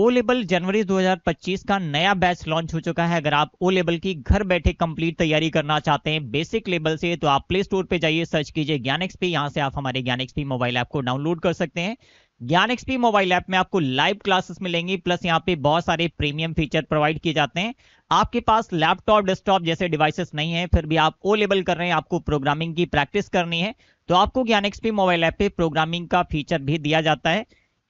ओ label जनवरी 2025 का नया batch launch हो चुका है अगर आप ओ लेबल की घर बैठे कंप्लीट तैयारी करना चाहते हैं बेसिक लेवल से तो आप प्ले स्टोर पे जाइए सर्च कीजिए ज्ञान एक्सपी यहाँ से आप हमारे ज्ञान एक्सपी मोबाइल ऐप को डाउनलोड कर सकते हैं ज्ञान एक्सपी मोबाइल ऐप में आपको लाइव क्लासेस मिलेंगी प्लस यहाँ पे बहुत सारे प्रीमियम फीचर प्रोवाइड किए जाते हैं आपके पास लैपटॉप डेस्कटॉप जैसे डिवाइसेस नहीं है फिर भी आप ओ लेवल कर रहे हैं आपको प्रोग्रामिंग की प्रैक्टिस करनी है तो आपको ज्ञान एक्सपी मोबाइल ऐप पे प्रोग्रामिंग का फीचर भी दिया जाता है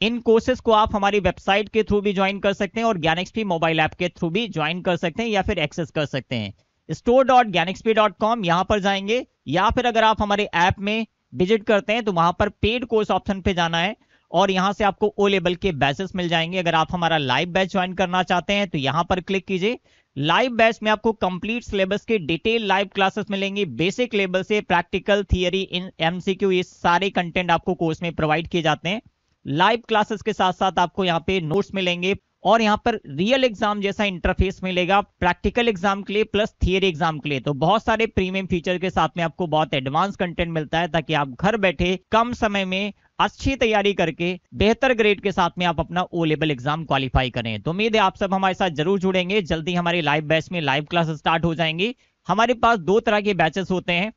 इन कोर्सेज को आप हमारी वेबसाइट के थ्रू भी ज्वाइन कर सकते हैं और ज्ञान एक्सपी मोबाइल ऐप के थ्रू भी ज्वाइन कर सकते हैं या फिर एक्सेस कर सकते हैं store dot Gyan XP dot com यहाँ पर जाएंगे या फिर अगर आप हमारे ऐप में विजिट करते हैं तो वहां पर पेड कोर्स ऑप्शन पे जाना है और यहां से आपको ओ लेवल के बैचेस मिल जाएंगे अगर आप हमारा लाइव बैच ज्वाइन करना चाहते हैं तो यहां पर क्लिक कीजिए लाइव बैच में आपको कंप्लीट सिलेबस के डिटेल लाइव क्लासेस मिलेंगे बेसिक लेवल से प्रैक्टिकल थियरी इन एमसीक्यू ये सारे कंटेंट आपको कोर्स में प्रोवाइड किए जाते हैं लाइव क्लासेस के साथ साथ आपको यहाँ पे नोट्स मिलेंगे और यहाँ पर रियल एग्जाम जैसा इंटरफेस मिलेगा प्रैक्टिकल एग्जाम के लिए प्लस थियरी एग्जाम के लिए तो बहुत सारे प्रीमियम फीचर के साथ में आपको बहुत एडवांस कंटेंट मिलता है ताकि आप घर बैठे कम समय में अच्छी तैयारी करके बेहतर ग्रेड के साथ में आप अपना ओ लेवल एग्जाम क्वालिफाई करें तो उम्मीद है आप सब हमारे साथ जरूर जुड़ेंगे जल्दी हमारे लाइव बैच में लाइव क्लास स्टार्ट हो जाएंगी हमारे पास दो तरह के बैचेस होते हैं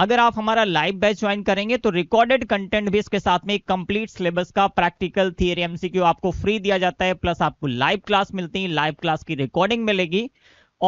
अगर आप हमारा लाइव बैच ज्वाइन करेंगे तो रिकॉर्डेड कंटेंट भी इसके साथ में कंप्लीट सिलेबस का प्रैक्टिकल थियरी एमसीक्यू आपको फ्री दिया जाता है प्लस आपको लाइव क्लास मिलती है लाइव क्लास की रिकॉर्डिंग मिलेगी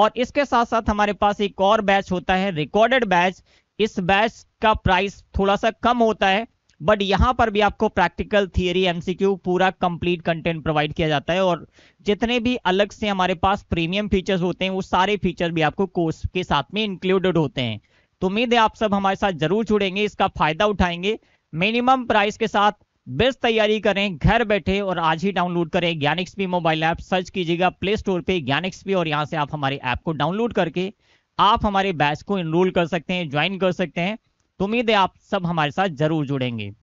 और इसके साथ साथ हमारे पास एक और बैच होता है रिकॉर्डेड बैच इस बैच का प्राइस थोड़ा सा कम होता है बट यहाँ पर भी आपको प्रैक्टिकल थियरी एमसीक्यू पूरा कंप्लीट कंटेंट प्रोवाइड किया जाता है और जितने भी अलग से हमारे पास प्रीमियम फीचर्स होते हैं वो सारे फीचर भी आपको कोर्स के साथ में इंक्लूडेड होते हैं तो उम्मीद है आप सब हमारे साथ जरूर जुड़ेंगे इसका फायदा उठाएंगे मिनिमम प्राइस के साथ बेस्ट तैयारी करें घर बैठे और आज ही डाउनलोड करें ज्ञानिक्स मोबाइल ऐप सर्च कीजिएगा प्ले स्टोर पे ज्ञानिक्स और यहाँ से आप हमारे ऐप को डाउनलोड करके आप हमारे बैच को इनरोल कर सकते हैं ज्वाइन कर सकते हैं तो उम्मीद है आप सब हमारे साथ जरूर जुड़ेंगे